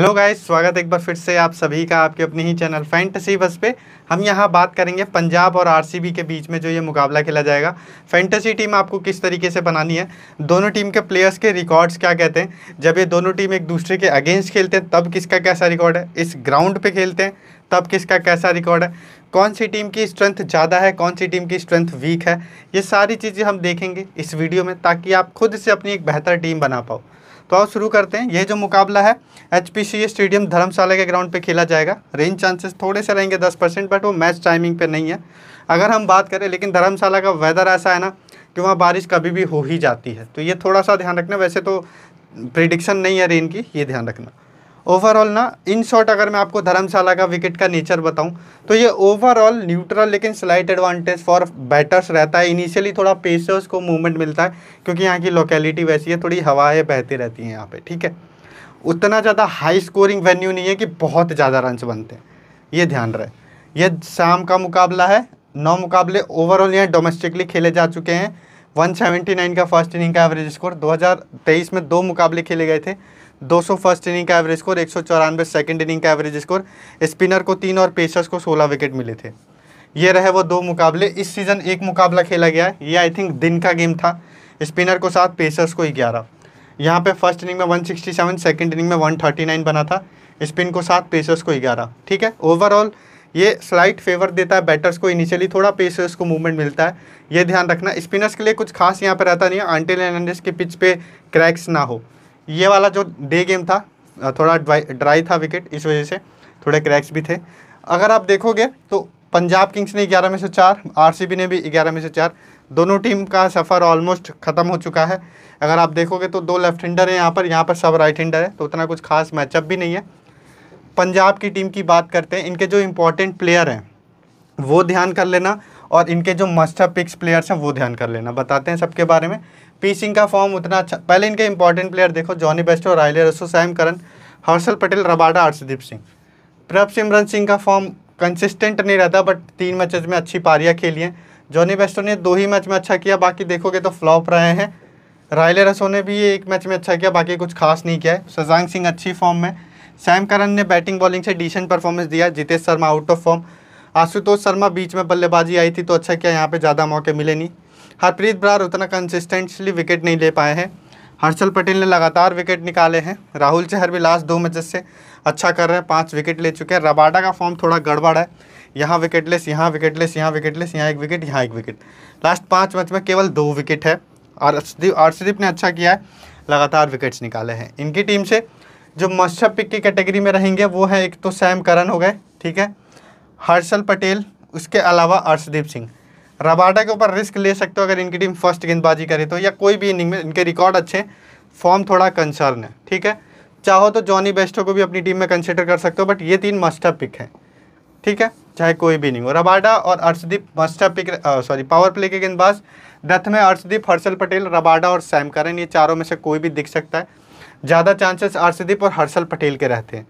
hello guys स्वागत एक बार फिर से आप सभी का आपके अपने ही चैनल फैंटसी बस पे हम यहाँ बात करेंगे पंजाब और आरसीबी के बीच में जो ये मुकाबला खेला जाएगा फैंटसी टीम आपको किस तरीके से बनानी है दोनों टीम के प्लेयर्स के रिकॉर्ड्स क्या कहते हैं जब ये दोनों टीम एक दूसरे के अगेंस्ट खेलते हैं तब किसका कैसा रिकॉर्ड है इस ग्राउंड पर खेलते हैं तब किसका कैसा रिकॉर्ड है कौन सी टीम की स्ट्रेंथ ज़्यादा है कौन सी टीम की स्ट्रेंथ वीक है ये सारी चीज़ें हम देखेंगे इस वीडियो में ताकि आप खुद से अपनी एक बेहतर टीम बना पाओ तो आओ शुरू करते हैं ये जो मुकाबला है एच स्टेडियम धर्मशाला के ग्राउंड पे खेला जाएगा रेन चांसेस थोड़े से रहेंगे दस परसेंट बट वो मैच टाइमिंग पे नहीं है अगर हम बात करें लेकिन धर्मशाला का वेदर ऐसा है ना कि वहाँ बारिश कभी भी हो ही जाती है तो ये थोड़ा सा ध्यान रखना वैसे तो प्रिडिक्शन नहीं है रेन की ये ध्यान रखना ओवरऑल ना इन शॉर्ट अगर मैं आपको धर्मशाला का विकेट का नेचर बताऊं तो ये ओवरऑल न्यूट्रल लेकिन स्लाइट एडवांटेज फॉर बैटर्स रहता है इनिशियली थोड़ा पेसर्स को मूवमेंट मिलता है क्योंकि यहाँ की लोकेलिटी वैसी है थोड़ी हवाएँ बहती रहती हैं यहाँ पर ठीक है उतना ज़्यादा हाई स्कोरिंग वेन्यू नहीं है कि बहुत ज़्यादा रनस बनते हैं ये ध्यान रहे ये शाम का मुकाबला है नौ मुकाबले ओवरऑल यहाँ डोमेस्टिकली खेले जा चुके हैं 179 का फर्स्ट इनिंग का एवरेज स्कोर 2023 में दो मुकाबले खेले गए थे दो फर्स्ट इनिंग का एवरेज स्कोर एक सौ सेकेंड इनिंग का एवरेज स्कोर स्पिनर को तीन और पेसर्स को 16 विकेट मिले थे ये रहे वो दो मुकाबले इस सीज़न एक मुकाबला खेला गया है ये आई थिंक दिन का गेम था स्पिनर को सात पेसर्स को ग्यारह यहाँ पे फर्स्ट इनिंग में 167 सेकंड इनिंग में 139 बना था स्पिन को सात पेसर्स को ग्यारह ठीक है ओवरऑल ये स्लाइट फेवर देता है बैटर्स को इनिशियली थोड़ा पेसर्स को मूवमेंट मिलता है ये ध्यान रखना स्पिनर्स के लिए कुछ खास यहाँ पर रहता नहीं है आंटी लैंडर्स के पिच पे क्रैक्स ना हो ये वाला जो डे गेम था थोड़ा ड्राई था विकेट इस वजह से थोड़े क्रैक्स भी थे अगर आप देखोगे तो पंजाब किंग्स ने ग्यारह में से चार आरसीबी ने भी ग्यारह में से चार दोनों टीम का सफ़र ऑलमोस्ट ख़त्म हो चुका है अगर आप देखोगे तो दो लेफ्ट हैंडर हैं यहाँ पर यहाँ पर सब राइट हैंडर है तो उतना कुछ खास मैचअप भी नहीं है पंजाब की टीम की बात करते हैं इनके जो इम्पोर्टेंट प्लेयर हैं वो ध्यान कर लेना और इनके जो मस्टर पिक्स प्लेयर्स हैं वो ध्यान कर लेना बताते हैं सबके बारे में पीसिंग का फॉर्म उतना अच्छा पहले इनके इंपॉर्टेंट प्लेयर देखो Jonny Bairstow Rilee Rossouw Sam Curran Harshal Patel Rabada Harshdeep Singh Prabh Simran Singh का फॉर्म कंसिस्टेंट नहीं रहता बट तीन मैचेज में अच्छी पारियाँ खेली हैं जॉनी बेस्टो ने दो ही मैच में अच्छा किया बाकी देखोगे तो फ्लॉप रहे हैं रायले रसो ने भी एक मैच में अच्छा किया बाकी कुछ खास नहीं किया है सजांग सिंह अच्छी फॉर्म में सैम करन ने बैटिंग बॉलिंग से डिसेंट परफॉर्मेंस दिया Jitesh Sharma out of form Ashutosh Sharma बीच में बल्लेबाजी आई थी तो अच्छा किया यहाँ पर ज़्यादा मौके मिले नहीं हरप्रीत ब्रार उतना कंसिस्टेंटली विकेट नहीं ले पाए हैं हर्षल पटेल ने लगातार विकेट निकाले हैं राहुल चहर भी लास्ट दो मैचेस से अच्छा कर रहे हैं पाँच विकेट ले चुके हैं रबाडा का फॉर्म थोड़ा गड़बड़ है यहाँ विकेटलेस यहाँ विकेटलेस यहाँ विकेटलेस यहाँ एक विकेट यहाँ एक विकेट लास्ट पाँच मैच में केवल दो विकेट है और अर्शदीप ने अच्छा किया है लगातार विकेट्स निकाले हैं इनकी टीम से जो मच्छर पिक की कैटेगरी में रहेंगे वो है एक तो सैम करन हो गए ठीक है हर्षल पटेल उसके अलावा अर्शदीप सिंह रबाडा के ऊपर रिस्क ले सकते हो अगर इनकी टीम फर्स्ट गेंदबाजी करे तो या कोई भी इनिंग में इनके रिकॉर्ड अच्छे फॉर्म थोड़ा कंसर्न है ठीक है चाहो तो जॉनी बेस्टो को भी अपनी टीम में कंसिडर कर सकते हो बट ये तीन मस्टअप पिक हैं ठीक है चाहे कोई भी नहीं हो रबाडा और Arshdeep must have pick sorry power play के गेंदबाज रथ में अर्शदीप हर्षल पटेल रबाडा और सैम करन ये चारों में से कोई भी दिख सकता है ज़्यादा चांसेस अर्शदीप और हर्षल पटेल के रहते हैं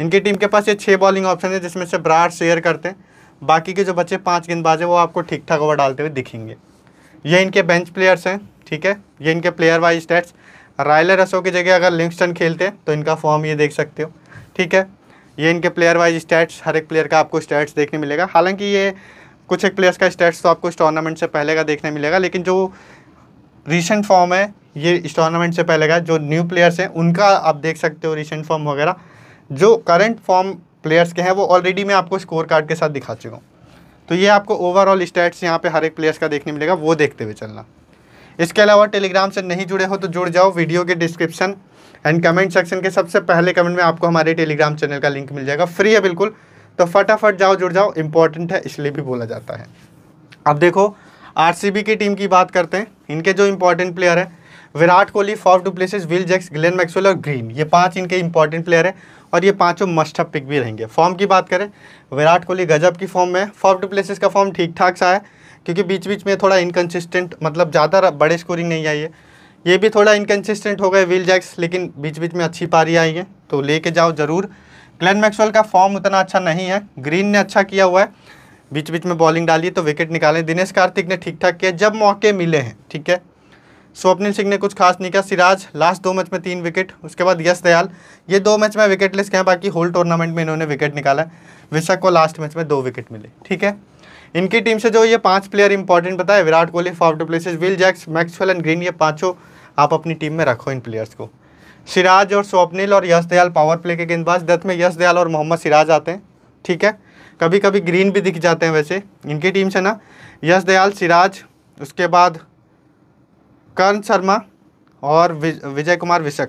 इनकी टीम के पास ये छः बॉलिंग ऑप्शन है जिसमें से ब्राड शेयर करते हैं बाकी के जो बच्चे पाँच गेंदबाज हैं वो आपको ठीक ठाक ओवर डालते हुए दिखेंगे ये इनके बेंच प्लेयर्स हैं ठीक है ये इनके प्लेयर वाइज स्टेट्स रायले रसो की जगह अगर लिंगस्टन खेलते हैं तो इनका फॉर्म ये देख सकते हो ठीक है ये इनके प्लेयर वाइज स्टैट्स हर एक प्लेयर का आपको स्टैट्स देखने मिलेगा हालांकि ये कुछ एक प्लेयर्स का स्टैट्स तो आपको इस टूर्नामेंट से पहले का देखने मिलेगा लेकिन जो रिसेंट फॉर्म है ये इस टूर्नामेंट से पहले का जो न्यू प्लेयर्स हैं उनका आप देख सकते हो रिसेंट फॉर्म वगैरह जो करंट फॉर्म प्लेयर्स के हैं वो ऑलरेडी मैं आपको स्कोर कार्ड के साथ दिखा चुका हूँ तो ये आपको ओवरऑल स्टैट्स यहाँ पे हर एक प्लेयर्स का देखने मिलेगा वो देखते हुए चलना इसके अलावा टेलीग्राम से नहीं जुड़े हो तो जुड़ जाओ वीडियो के डिस्क्रिप्शन एंड कमेंट सेक्शन के सबसे पहले कमेंट में आपको हमारे टेलीग्राम चैनल का लिंक मिल जाएगा फ्री है बिल्कुल तो फटाफट जाओ जुड़ जाओ इंपॉर्टेंट है इसलिए भी बोला जाता है अब देखो आर की टीम की बात करते हैं इनके जो इम्पोर्टेंट प्लेयर है Virat Kohli Faf du Plessis Will Jacks Glenn Maxwell और ग्रीन ये पांच इनके इंपॉर्टेंट प्लेयर हैं और ये पांचों मस्टअप पिक भी रहेंगे फॉर्म की बात करें विराट कोहली गजब की फॉर्म में फॉफ डुप्लेसिस का फॉर्म ठीक ठाक सा है क्योंकि बीच बीच में थोड़ा इनकन्सिस्टेंट मतलब ज़्यादा बड़े स्कोरिंग नहीं आई है ये भी थोड़ा इनकन्सिस्टेंट हो गए विल जैक्स लेकिन बीच बीच में अच्छी पारी आई है तो लेके जाओ ज़रूर ग्लैन मैक्सवेल का फॉर्म उतना अच्छा नहीं है ग्रीन ने अच्छा किया हुआ है बीच बीच में बॉलिंग डाली तो विकेट निकालें दिनेश कार्तिक ने ठीक ठाक किया जब मौके मिले हैं ठीक है स्वप्निल सिंह ने कुछ खास नहीं किया सिराज लास्ट दो मैच में तीन विकेट उसके बाद यश दयाल ये दो मैच में विकेट लेस क्या बाकी होल टूर्नामेंट में इन्होंने विकेट निकाला विशक को लास्ट मैच में दो विकेट मिले ठीक है इनकी टीम से जो ये पांच प्लेयर इंपॉर्टेंट बताए Virat Kohli Faf du Plessis Will Jacks Maxwell and Green ये पाँचों आप अपनी टीम में रखो इन प्लेयर्स को सिराज और स्वप्निल और यश दयाल पावर प्ले के गेंदबाज दत्त में यश दयाल और मोहम्मद सिराज आते हैं ठीक है कभी कभी ग्रीन भी दिख जाते हैं वैसे इनकी टीम से ना यश दयाल सिराज उसके बाद कर्ण शर्मा और विजय कुमार विशक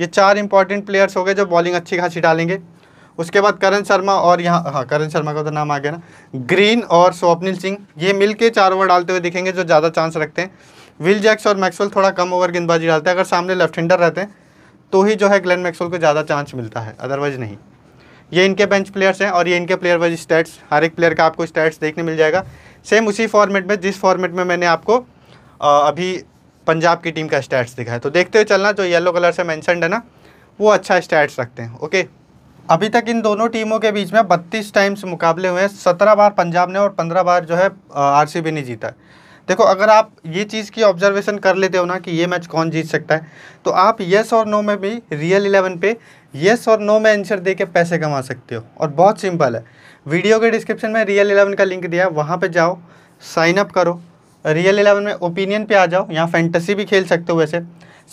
ये चार इंपॉर्टेंट प्लेयर्स हो गए जो बॉलिंग अच्छी खासी डालेंगे उसके बाद करण शर्मा और यहाँ हाँ करण शर्मा का तो नाम आ गया ना ग्रीन और स्वप्निल सिंह ये मिलके चार ओवर डालते हुए दिखेंगे जो ज़्यादा चांस रखते हैं विल जैक्स और मैक्सवेल थोड़ा कम ओवर गेंदबाजी डालते हैं अगर सामने लेफ्ट हैंडर रहते हैं तो ही जो है ग्लैन मैक्सवेल को ज़्यादा चांस मिलता है अदरवाइज नहीं ये इनके बेंच प्लेयर्स हैं और ये इनके प्लेयर वाइज स्टैट्स हर एक प्लेयर का आपको स्टैट्स देखने मिल जाएगा सेम उसी फॉर्मेट में जिस फॉर्मेट में मैंने आपको अभी पंजाब की टीम का स्टैट्स दिखा है तो देखते हुए चलना जो येलो कलर से मैंसनड है ना वो अच्छा स्टैट्स रखते हैं ओके अभी तक इन दोनों टीमों के बीच में बत्तीस टाइम्स मुकाबले हुए हैं सत्रह बार पंजाब ने और पंद्रह बार जो है आरसीबी ने जीता है देखो अगर आप ये चीज़ की ऑब्जर्वेशन कर लेते हो ना कि ये मैच कौन जीत सकता है तो आप येस और नो में भी रियल इलेवन पे येस और नो में आंसर दे के पैसे कमा सकते हो और बहुत सिंपल है वीडियो के डिस्क्रिप्शन में रियल इलेवन का लिंक दिया वहाँ पर जाओ साइन अप करो रियल इलेवन में ओपिनियन पे आ जाओ यहाँ फैंटेसी भी खेल सकते हो वैसे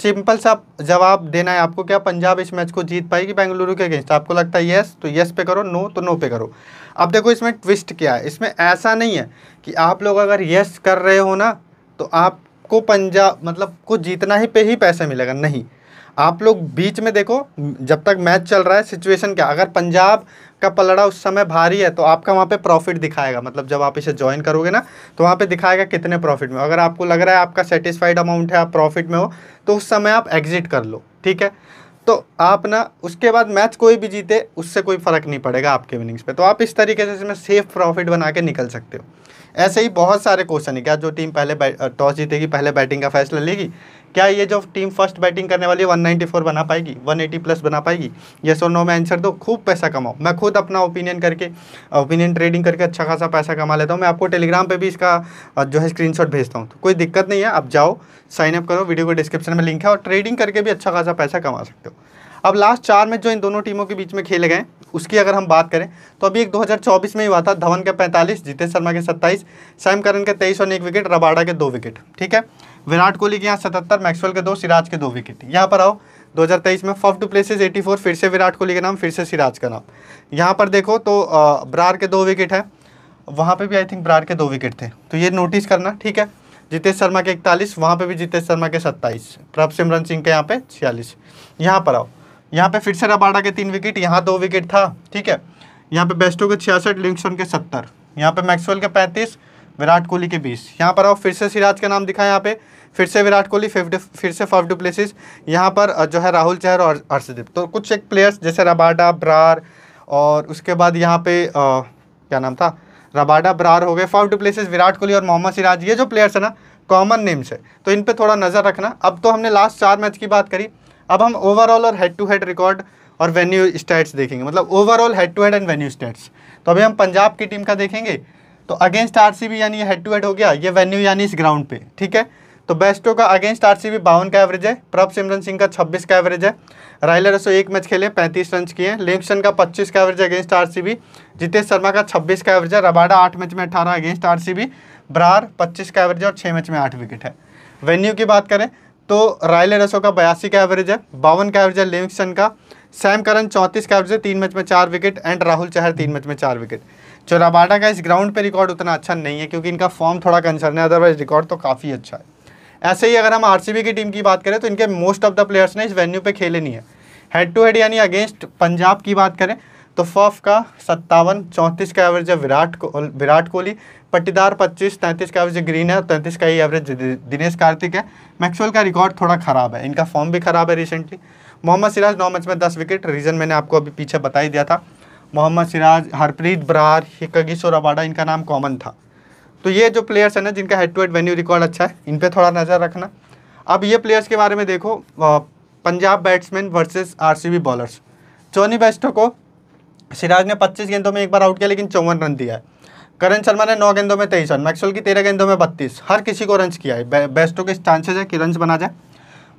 सिंपल सा जवाब देना है आपको क्या पंजाब इस मैच को जीत पाएगी बेंगलुरु के अगेंस्ट आपको लगता है येस तो येस पे करो नो तो नो पे करो अब देखो इसमें ट्विस्ट क्या है इसमें ऐसा नहीं है कि आप लोग अगर येस कर रहे हो ना तो आपको पंजाब मतलब को जीतना ही पे ही पैसा मिलेगा नहीं आप लोग बीच में देखो जब तक मैच चल रहा है सिचुएशन क्या अगर पंजाब का पलड़ा उस समय भारी है तो आपका वहाँ पे प्रॉफिट दिखाएगा मतलब जब आप इसे ज्वाइन करोगे ना तो वहाँ पे दिखाएगा कितने प्रॉफिट में अगर आपको लग रहा है आपका सेटिस्फाइड अमाउंट है आप प्रॉफिट में हो तो उस समय आप एग्जिट कर लो ठीक है तो आप ना उसके बाद मैच कोई भी जीते उससे कोई फ़र्क नहीं पड़ेगा आपके विनिंग्स पर तो आप इस तरीके से इसमें सेफ प्रॉफिट बना के निकल सकते हो ऐसे ही बहुत सारे क्वेश्चन है क्या जो टीम पहले टॉस जीतेगी पहले बैटिंग का फैसला लेगी क्या ये जो टीम फर्स्ट बैटिंग करने वाली है फोर बना पाएगी वन एटी प्लस बना पाएगी ये सो नो में आंसर दो खूब पैसा कमाओ मैं खुद अपना ओपिनियन करके ओपिनियन ट्रेडिंग करके अच्छा खासा पैसा कमा लेता हूँ मैं आपको टेलीग्राम पर भी इसका जो है स्क्रीन भेजता हूँ तो कोई दिक्कत नहीं है आप जाओ साइनअप करो वीडियो को डिस्क्रिप्शन में लिंक है और ट्रेडिंग करके भी अच्छा खासा पैसा कमा सकते हो अब लास्ट चार मैच जो इन दोनों टीमों के बीच में खेले गए उसकी अगर हम बात करें तो अभी एक 2024 में ही हुआ था धवन के 45 जितेश शर्मा के 27 सैम करन के 23 और एक विकेट रबाडा के दो विकेट ठीक है विराट कोहली के यहाँ सतहत्तर मैक्सवेल के दो सिराज के दो विकेट यहाँ पर आओ 2023 में फर्स्ट प्लेसेज 84 फिर से विराट कोहली का नाम फिर से सिराज का नाम यहाँ पर देखो तो ब्रार के दो विकेट है वहाँ पे भी आई थिंक ब्रार के दो विकेट थे तो ये नोटिस करना ठीक है जितेश शर्मा के इकतालीस वहाँ पर भी जितेश शर्मा के सत्ताईस प्रभ सिमरन सिंह के यहाँ पे छियालीस यहाँ पर आओ यहाँ पे फिर से रबाडा के तीन विकेट यहाँ दो विकेट था ठीक है यहाँ पे बेस्टो के छियासठ लिंक्सन के सत्तर यहाँ पे मैक्सवेल के पैंतीस विराट कोहली के बीच यहाँ पर आओ फिर से सिराज का नाम दिखा यहाँ पे फिर से विराट कोहली फिफ्ट फिर से फाफ डुप्लेसिस यहाँ पर जो है राहुल चहर और हर्षदीप तो कुछ एक प्लेयर्स जैसे रबाडा ब्रार और उसके बाद यहाँ पे आ, क्या नाम था रबाडा ब्रार हो गए फाफ डुप्लेसिस विराट कोहली और मोहम्मद सिराज ये जो प्लेयर्स है ना कॉमन नेम्स है तो इन पर थोड़ा नज़र रखना अब तो हमने लास्ट चार मैच की बात करी अब हम ओवरऑल और हेड टू हेड रिकॉर्ड और वेन्यू स्टैट्स देखेंगे मतलब overall head to head and venue stats तो अभी हम पंजाब की टीम का देखेंगे तो अगेंस्ट आरसीबी यानी हेड टू हेड हो गया ये वेन्यू यानी इस ग्राउंड पे ठीक है तो बेस्टो का अगेंस्ट आरसीबी बावन का एवरेज है प्रभ सिमरन सिंह का 26 का एवरेज है रायलर रसो एक मैच खेले 35 रन किए लिंगस्टन का 25 का average against RCB Jitesh Sharma का 26 का एवरेज है रबाडा आठ मैच में अठारह अगेंस्ट आरसीबी ब्रार पच्चीस का एवरेज है और छः मैच में आठ विकेट है वेन्यू की बात करें तो रायले रसो का बयासी का एवरेज है बावन का एवरेज है लिंगस्टन का सैम करन चौंतीस का एवरेज है तीन मैच में चार विकेट एंड राहुल चहर तीन मैच में चार विकेट चोराबाटा का इस ग्राउंड पे रिकॉर्ड उतना अच्छा नहीं है क्योंकि इनका फॉर्म थोड़ा कंसर्न है अदरवाइज रिकॉर्ड तो काफ़ी अच्छा है ऐसे ही अगर हम आरसीबी की टीम की बात करें तो इनके मोस्ट ऑफ द प्लेयर्स ने इस वेन्यू पे खेले नहीं है हेड टू हेड यानी अगेंस्ट पंजाब की बात करें तो फॉफ का सत्तावन चौंतीस का एवरेज है विराट विराट कोहली पट्टीदार पच्चीस तैंतीस का एवरेज ग्रीन है तैंतीस का ही एवरेज दिनेश कार्तिक है मैक्सवेल का रिकॉर्ड थोड़ा ख़राब है इनका फॉर्म भी ख़राब है रिसेंटली मोहम्मद सिराज नौ मैच में दस विकेट रीज़न मैंने आपको अभी पीछे बता ही दिया था मोहम्मद सिराज हरप्रीत बरार हिकगिस और अबाडा इनका नाम कॉमन था तो ये जो प्लेयर्स हैं ना जिनका head to head venue record अच्छा है इन पर थोड़ा नज़र रखना अब ये प्लेयर्स के बारे में देखो Punjab batsman versus RCB bowlers Jonny Bairstow को सिराज ने 25 गेंदों में एक बार आउट किया लेकिन चौवन रन दिया है करण शर्मा ने नौ गेंदों में तेईस रन मैक्सवेल की तेरह गेंदों में बत्तीस हर किसी को रन किया है बेस्टो के चांसेज है कि रन बना जाए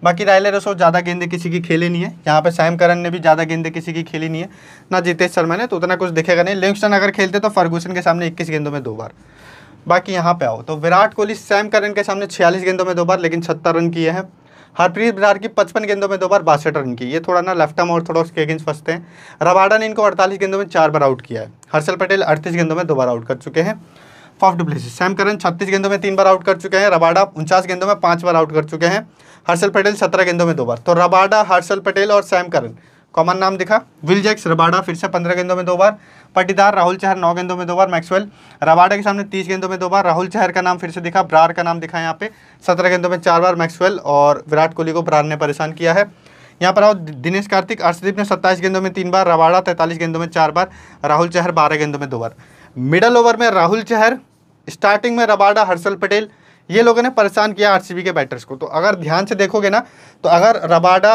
बाकी रायले रसो ज़्यादा गेंदे किसी की खेली नहीं है यहाँ पे सैम करन ने भी ज़्यादा गेंदे किसी की खेली नहीं है ना जितेश शर्मा ने तो उतना कुछ देखेगा नहीं लिंगस्टन अगर खेलते तो फर्गूसन के सामने इक्कीस गेंदों में दो बार बाकी यहाँ पे आओ तो विराट कोहली सैम करन के सामने छियालीस गेंदों में दो बार लेकिन छत्तर रन किए हैं हरप्रीत बिरार की पचपन गेंदों में दो बार बासठ रन की ये थोड़ा ना लेफ्ट और थोड़ा के अगेंस्ट फंसते हैं रबाडा ने इनको अड़तालीस गेंदों में चार बार आउट किया है हर्षल पटेल अड़तीस गेंदों में दो बार आउट कर चुके हैं फॉफ डुप्लेसिस सैम करन छत्तीस गेंदों में तीन बार आउट कर चुके हैं रबाडा उनचास गेंदों में पाँच बार आउट कर चुके हैं हर्षल पटेल सत्रह गेंदों में दो बार तो रबाडा हर्षल पटेल और सैम करन कॉमन नाम दिखा विल जैक्स रबाडा फिर से पंद्रह गेंदों में दो बार पटीदार राहुल चहर नौ गेंदों में दो बार मैक्सवेल रबाडा के सामने तीस गेंदों में दो बार राहुल चहर का नाम फिर से दिखा ब्रार का नाम दिखा यहाँ पे सत्रह गेंदों में चार बार मैक्सवेल और विराट कोहली को ब्रार ने परेशान किया है यहाँ पर आओ दिनेश कार्तिक अर्षदीप ने सत्ताईस गेंदों में तीन बार रबाड़ा तैंतालीस गेंदों में चार बार राहुल चहर बारह गेंदों में दो बार मिडल ओवर में राहुल चहर स्टार्टिंग में रबाडा हर्षल पटेल ये लोगों ने परेशान किया आरसीबी के बैटर्स को तो अगर ध्यान से देखोगे ना तो अगर रबाडा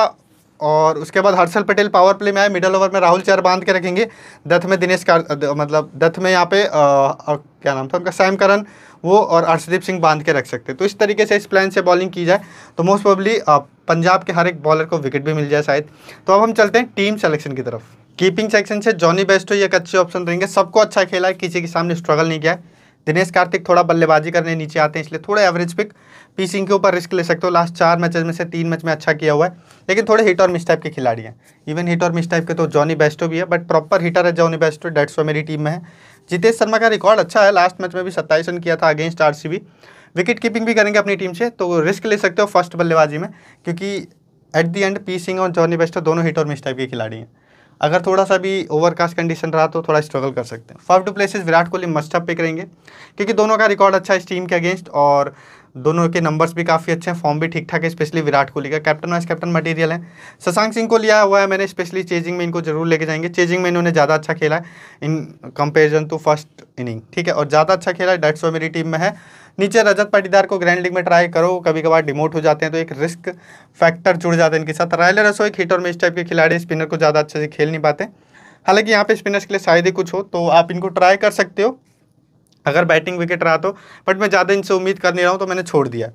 और उसके बाद हर्षल पटेल पावर प्ले में आए मिडल ओवर में राहुल चेयर बांध के रखेंगे दत्त में दिनेश का मतलब दत्त में यहाँ पे आ, आ, क्या नाम था उनका सैम करन वो और अर्षदीप सिंह बांध के रख सकते तो इस तरीके से इस प्लान से बॉलिंग की जाए तो मोस्ट प्रॉबली पंजाब के हर एक बॉलर को विकेट भी मिल जाए शायद तो अब हम चलते हैं टीम सेलेक्शन की तरफ कीपिंग सेक्शन से जॉनी बेस्टो ये एक अच्छे ऑप्शन रहेंगे सबको अच्छा खेला है किसी के सामने स्ट्रगल नहीं किया है दिनेश कार्तिक थोड़ा बल्लेबाजी करने नीचे आते हैं इसलिए थोड़े एवरेज पिक पी सिंह के ऊपर रिस्क ले सकते हो लास्ट चार मैचेस में से तीन मैच में अच्छा किया हुआ है लेकिन थोड़े हिट और मिस टाइप के खिलाड़ी हैं इवन हिट और मिस टाइप के तो जॉनी बेस्टो भी है बट प्रॉपर हिटर है जॉनी बेस्टो डेट्स वो मेरी टीम में है जितेश शर्मा का रिकॉर्ड अच्छा है लास्ट मैच में भी सत्ताईस रन किया था अगेंस्ट आर विकेट कीपिंग भी करेंगे अपनी टीम से तो रिस्क ले सकते हो फर्स्ट बल्लेबाजी में क्योंकि at the end P Singh और जॉनी बेस्टो दोनों हिट और मिस टाइप के खिलाड़ी हैं अगर थोड़ा सा भी ओवरकास्ट कंडीशन रहा तो थोड़ा स्ट्रगल कर सकते हैं Faf du Plessis Virat Kohli must have pick रहेंगे क्योंकि दोनों का रिकॉर्ड अच्छा है इस टीम के अगेंस्ट और दोनों के नंबर्स भी काफ़ी अच्छे हैं फॉर्म भी ठीक ठाक है स्पेशली विराट कोहली का कैप्टन वाइस कैप्टन मटेरियल है शशांक सिंह को लिया हुआ है मैंने स्पेशली चेजिंग में इनको जरूर लेके जाएंगे चेजिंग में इन्होंने ज़्यादा अच्छा खेला है in comparison to first inning ठीक है और ज़्यादा अच्छा खेला डेट्स वो मेरी टीम में है नीचे रजत पाटीदार को ग्रैंड लीग में ट्राई करो कभी कभार डिमोट हो जाते हैं तो एक रिस्क फैक्टर जुड़ जाते हैं इनके साथ रायल रसो एक हिट और मिस टाइप के खिलाड़ी स्पिनर को ज़्यादा अच्छे से खेल नहीं पाते हालांकि यहाँ पे स्पिनर्स के लिए शायद ही कुछ हो तो आप इनको ट्राई कर सकते हो अगर बैटिंग विकेट रहा तो बट मैं ज़्यादा इनसे उम्मीद कर नहीं रहा हूँ तो मैंने छोड़ दिया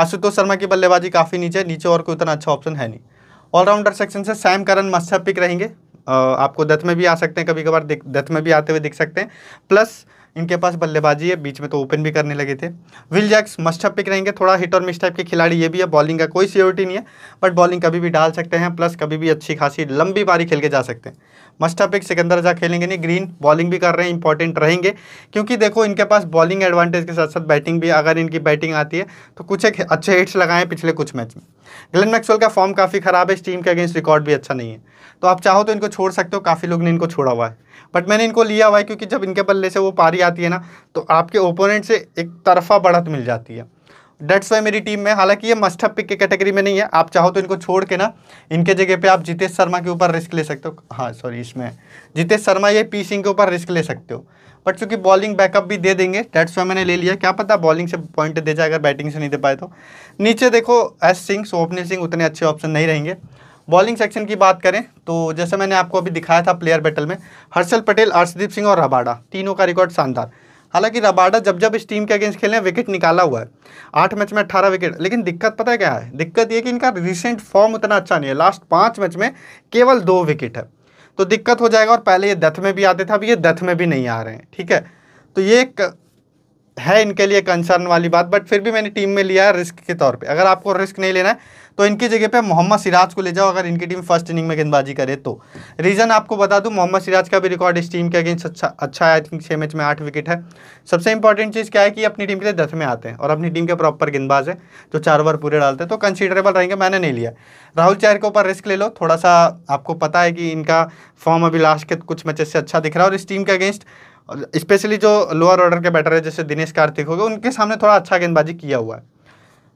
आशुतोष शर्मा की बल्लेबाजी काफ़ी नीचे नीचे और कोई उतना अच्छा ऑप्शन है नहीं ऑलराउंडर सेक्शन से सैम करन मस्सा पिक रहेंगे आपको दत्त में भी आ सकते हैं कभी कभार दत्त में भी आते हुए दिख सकते हैं प्लस इनके पास बल्लेबाजी है बीच में तो ओपन भी करने लगे थे विल जैक्स मस्टअप पिक रहेंगे थोड़ा हिट और मिस टाइप के खिलाड़ी ये भी है बॉलिंग का कोई सियोरिटी नहीं है बट बॉलिंग कभी भी डाल सकते हैं प्लस कभी भी अच्छी खासी लंबी पारी खेल के जा सकते हैं मस्टअप पिक सिकंदर जहाँ खेलेंगे नहीं ग्रीन बॉलिंग भी कर रहे हैं इंपॉर्टेंट रहेंगे क्योंकि देखो इनके पास बॉलिंग एडवांटेज के साथ साथ बैटिंग भी अगर इनकी बैटिंग आती है तो कुछ एक अच्छे हिट्स लगाएं पिछले कुछ मैच में ग्लेन मैक्सवेल का फॉर्म काफ़ी खराब है इस टीम के अगेंस्ट रिकॉर्ड भी अच्छा नहीं है तो आप चाहो तो इनको छोड़ सकते हो काफ़ी लोग ने इनको छोड़ा हुआ है बट मैंने इनको लिया हुआ है क्योंकि जब इनके बल्ले से वो पारी आती है ना तो आपके ओपोनेंट से एक तरफा बढ़त मिल जाती है डेट्स वाई मेरी टीम में हालांकि ये मस्टअप पिक के कैटेगरी में नहीं है आप चाहो तो इनको छोड़ के ना इनके जगह पे आप जितेश शर्मा के ऊपर रिस्क ले सकते हो हाँ सॉरी इसमें जितेश शर्मा ये पी सिंह के ऊपर रिस्क ले सकते हो बट चूंकि बॉलिंग बैकअप भी दे देंगे डेट्स वाई मैंने ले लिया क्या पता बॉलिंग से पॉइंट दे जाए अगर बैटिंग से नहीं दे पाए तो नीचे देखो एस सिंह स्वप्निल सिंह उतने अच्छे ऑप्शन नहीं रहेंगे बॉलिंग सेक्शन की बात करें तो जैसे मैंने आपको अभी दिखाया था प्लेयर बैटल में हर्षल पटेल अर्षदीप सिंह और रबाडा तीनों का रिकॉर्ड शानदार हालांकि रबाडा जब जब इस टीम के अगेंस्ट खेले हैं विकेट निकाला हुआ है आठ मैच में अट्ठारह विकेट लेकिन दिक्कत पता है क्या है दिक्कत ये कि इनका रिसेंट फॉर्म उतना अच्छा नहीं है लास्ट पाँच मैच में केवल दो विकेट है तो दिक्कत हो जाएगा और पहले ये दथ में भी आते थे अब ये दथ में भी नहीं आ रहे हैं ठीक है तो ये एक है इनके लिए कंसर्न वाली बात बट फिर भी मैंने टीम में लिया है रिस्क के तौर पे अगर आपको रिस्क नहीं लेना है तो इनकी जगह पे मोहम्मद सिराज को ले जाओ अगर इनकी टीम फर्स्ट इनिंग में गेंदबाजी करे तो रीज़न आपको बता दूं मोहम्मद सिराज का भी रिकॉर्ड इस टीम के अगेंस्ट अच्छा अच्छा है आई थिंक छः मैच में आठ विकेट है सबसे इंपॉर्टेंट चीज़ क्या है कि अपनी टीम के लिए दस में आते हैं और अपनी टीम के प्रॉपर गेंदबाज है जो चार ओवर पूरे डालते हैं तो कंसिडरेबल रहेंगे मैंने नहीं लिया राहुल चैर के ऊपर रिस्क ले लो थोड़ा सा आपको पता है कि इनका फॉर्म अभी लास्ट के कुछ मैचेस से अच्छा दिख रहा है और इस टीम के अगेंस्ट स्पेशली जो लोअर ऑर्डर के बैटर है जैसे दिनेश कार्तिक हो गए उनके सामने थोड़ा अच्छा गेंदबाजी किया हुआ है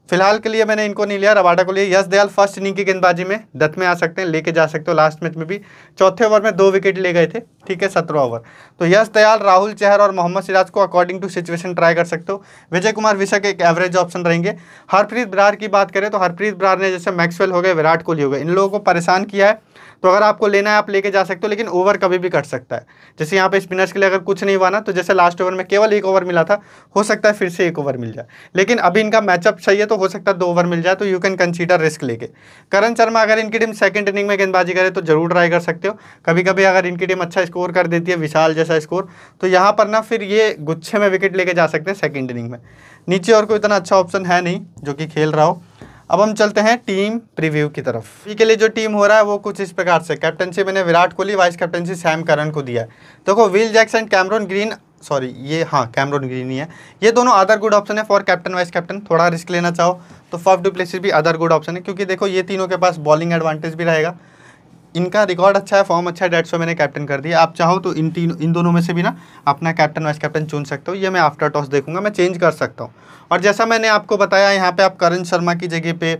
फिलहाल के लिए मैंने इनको नहीं लिया रबाडा को लिया यश दयाल फर्स्ट इनिंग की गेंदबाजी में दत्त में आ सकते हैं लेके जा सकते हो लास्ट मैच में भी चौथे ओवर में दो विकेट ले गए थे ठीक है सत्रह ओवर तो यश दयाल राहुल चहर और मोहम्मद सिराज को अकॉर्डिंग टू सिचुएशन ट्राई कर सकते हो विजय कुमार विशक एक एवरेज ऑप्शन रहेंगे हरप्रीत बरार की बात करें तो हरप्रीत बरार ने जैसे मैक्सवेल हो गए विराट कोहली हो गए इन लोगों को परेशान किया है तो अगर आपको लेना है आप लेके जा सकते हो लेकिन ओवर कभी भी कट सकता है जैसे यहाँ पे स्पिनर्स के लिए अगर कुछ नहीं हुआ ना तो जैसे लास्ट ओवर में केवल एक ओवर मिला था हो सकता है फिर से एक ओवर मिल जाए लेकिन अभी इनका मैचअप सही है तो हो सकता है दो ओवर मिल जाए तो यू कैन कंसीडर रिस्क लेके करण शर्मा अगर इनकी टीम सेकंड इनिंग में गेंदबाजी करे तो जरूर ट्राई कर सकते हो कभी कभी अगर इनकी टीम अच्छा स्कोर कर देती है विशाल जैसा स्कोर तो यहाँ पर ना फिर ये गुच्छे में विकेट लेके जा सकते हैं सेकेंड इनिंग में नीचे और कोई इतना अच्छा ऑप्शन है नहीं जो कि खेल रहा हो अब हम चलते हैं टीम प्रीव्यू की तरफ के लिए जो टीम हो रहा है वो कुछ इस प्रकार से कैप्टनशिप मैंने Virat Kohli vice captaincy Sam Curran को दिया है देखो Will Jacks and Cameron Green sorry ये हाँ कैमरोन ग्रीन ही है ये दोनों अदर गुड ऑप्शन है फॉर कैप्टन वाइस कैप्टन थोड़ा रिस्क लेना चाहो तो फॉफ डुप्लेसिस भी अदर गुड ऑप्शन है क्योंकि देखो ये तीनों के पास बॉलिंग एडवांटेज भी रहेगा इनका रिकॉर्ड अच्छा है फॉर्म अच्छा है डेढ़ सौ मैंने कैप्टन कर दिया आप चाहो तो इन तीन इन दोनों में से भी ना अपना कैप्टन वाइस कैप्टन चुन सकते हो ये मैं आफ्टर टॉस देखूंगा मैं चेंज कर सकता हूँ और जैसा मैंने आपको बताया यहाँ पे आप करण शर्मा की जगह पे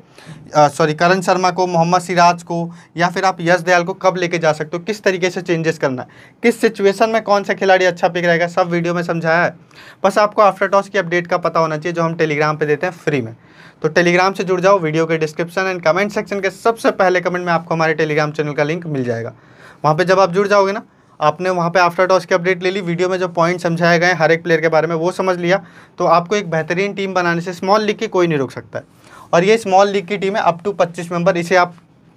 सॉरी करण शर्मा को मोहम्मद सिराज को या फिर आप यश दयाल को कब लेके जा सकते हो किस तरीके से चेंजेस करना है किस सिचुएशन में कौन सा खिलाड़ी अच्छा पिक रहेगा सब वीडियो में समझाया है बस आपको आफ्टर टॉस की अपडेट का पता होना चाहिए जो हम टेलीग्राम पर देते हैं फ्री में तो टेलीग्राम से जुड़ जाओ वीडियो के डिस्क्रिप्शन एंड कमेंट सेक्शन के सबसे पहले कमेंट में आपको हमारे टेलीग्राम चैनल का लिंक मिल जाएगा वहाँ पर जब आप जुड़ जाओगे ना आपने वहाँ पे आफ्टर टॉस की अपडेट ले ली वीडियो में जो पॉइंट समझाए गए हर एक प्लेयर के बारे में वो समझ लिया तो आपको एक बेहतरीन टीम बनाने से स्मॉल लीग की कोई नहीं रोक सकता है और ये स्मॉल लीग की टीम है अप टू 25 मेंबर इसे आप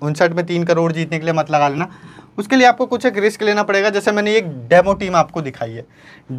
उनसठ में तीन करोड़ जीतने के लिए मत लगा लेना उसके लिए आपको कुछ एक रिस्क लेना पड़ेगा जैसे मैंने एक डेमो टीम आपको दिखाई है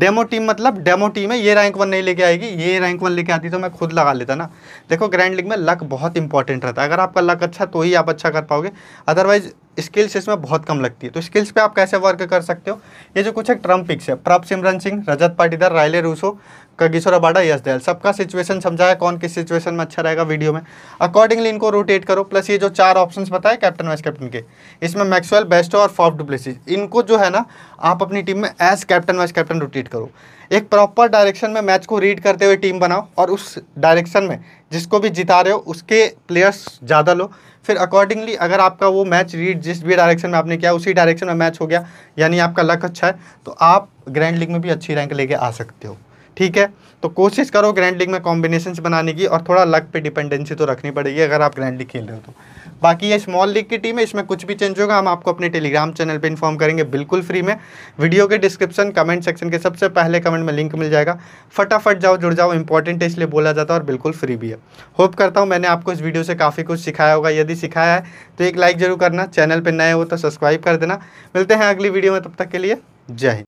डेमो टीम मतलब डेमो टीम है ये रैंक वन नहीं लेके आएगी ये रैंक वन लेके आती तो मैं खुद लगा लेता ना देखो ग्रैंड लीग में लक बहुत इंपॉर्टेंट रहता है अगर आपका लक अच्छा तो ही आप अच्छा कर पाओगे अदरवाइज स्किल्स इसमें बहुत कम लगती है तो स्किल्स पे आप कैसे वर्क कर सकते हो ये जो कुछ एक ट्रम्प पिक्स है प्रभ सिमरन सिंह रजत पाटीदार रायले रूसो कगिशोर अबाडा यश दयाल सबका सिचुएशन समझाया कौन किस सिचुएशन में अच्छा रहेगा वीडियो में अकॉर्डिंगली इनको रोटेट करो प्लस ये जो चार ऑप्शन बताए कैप्टन वाइस कैप्टन के इसमें मैक्सुअल बेस्ट और फॉफ डुप्लेसिस इनको जो है ना आप अपनी टीम में as captain vice captain rotate करो एक प्रॉपर डायरेक्शन में मैच को रीड करते हुए टीम बनाओ और उस डायरेक्शन में जिसको भी जिता रहे हो उसके प्लेयर्स ज़्यादा लो फिर अकॉर्डिंगली अगर आपका वो मैच रीड जिस भी डायरेक्शन में आपने किया उसी डायरेक्शन में मैच हो गया यानी आपका लक अच्छा है तो आप ग्रैंड लीग में भी अच्छी रैंक लेके आ सकते हो ठीक है तो कोशिश करो ग्रैंड लीग में कॉम्बिनेशन बनाने की और थोड़ा लक पे डिपेंडेंसी तो रखनी पड़ेगी अगर आप ग्रैंड लीग खेल रहे हो तो बाकी ये स्मॉल लीग की टीम है इसमें कुछ भी चेंज होगा हम आपको अपने टेलीग्राम चैनल पर इन्फॉर्म करेंगे बिल्कुल फ्री में वीडियो के डिस्क्रिप्शन कमेंट सेक्शन के सबसे पहले कमेंट में लिंक मिल जाएगा फटाफट जाओ जुड़ जाओ इंपॉर्टेंट है इसलिए बोला जाता है और बिल्कुल फ्री भी है होप करता हूँ मैंने आपको इस वीडियो से काफ़ी कुछ सिखाया होगा यदि सिखाया है तो एक लाइक जरूर करना चैनल पर नए हो तो सब्सक्राइब कर देना मिलते हैं अगली वीडियो में तब तक के लिए जय हिंद